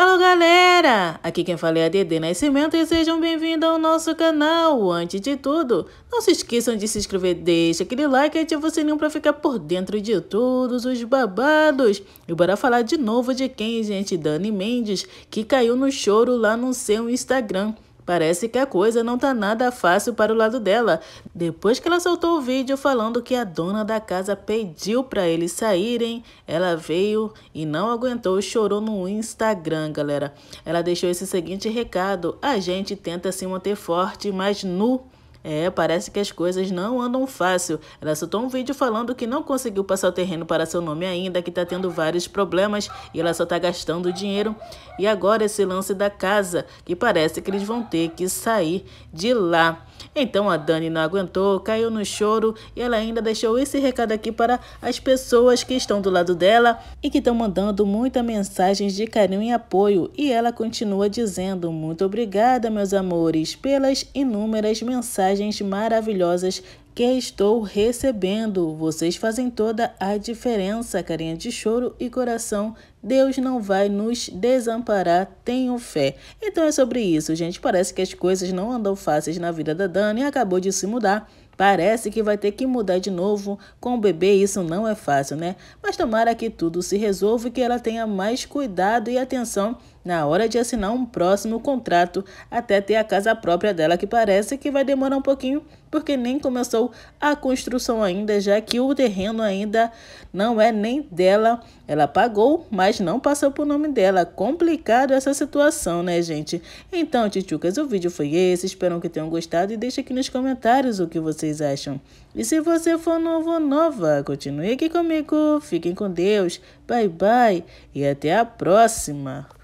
Alô galera, aqui quem fala é a Dede Nascimento e sejam bem-vindos ao nosso canal. Antes de tudo, não se esqueçam de se inscrever, deixa aquele like e ativa o sininho para ficar por dentro de todos os babados. E bora falar de novo de quem, gente? Dani Mendes, que caiu no choro lá no seu Instagram. Parece que a coisa não tá nada fácil para o lado dela, depois que ela soltou o vídeo falando que a dona da casa pediu para eles saírem, ela veio e não aguentou e chorou no Instagram, galera. Ela deixou esse seguinte recado: a gente tenta se manter forte, mas nu é, parece que as coisas não andam fácil. Ela soltou um vídeo falando que não conseguiu passar o terreno para seu nome ainda, que está tendo vários problemas e ela só está gastando dinheiro. E agora esse lance da casa, que parece que eles vão ter que sair de lá. Então a Dani não aguentou, caiu no choro e ela ainda deixou esse recado aqui para as pessoas que estão do lado dela e que estão mandando muitas mensagens de carinho e apoio. E ela continua dizendo: Muito obrigada, meus amores, pelas inúmeras mensagens mensagens maravilhosas que estou recebendo. Vocês fazem toda a diferença, carinha de choro e coração. Deus não vai nos desamparar, tenho fé. Então é sobre isso, gente. Parece que as coisas não andam fáceis na vida da Dani e acabou de se mudar Parece que vai ter que mudar de novo. Com o bebê isso não é fácil, né? Mas tomara que tudo se resolva e que ela tenha mais cuidado e atenção na hora de assinar um próximo contrato, até ter a casa própria dela, que parece que vai demorar um pouquinho, porque nem começou a construção ainda, já que o terreno ainda não é nem dela. Ela pagou, mas não passou por nome dela. Complicado essa situação, né, gente? Então, titucas, o vídeo foi esse. Espero que tenham gostado e deixe aqui nos comentários o que vocês vocês acham. E se você for novo ou nova, continue aqui comigo. Fiquem com Deus. Bye, bye. E até a próxima.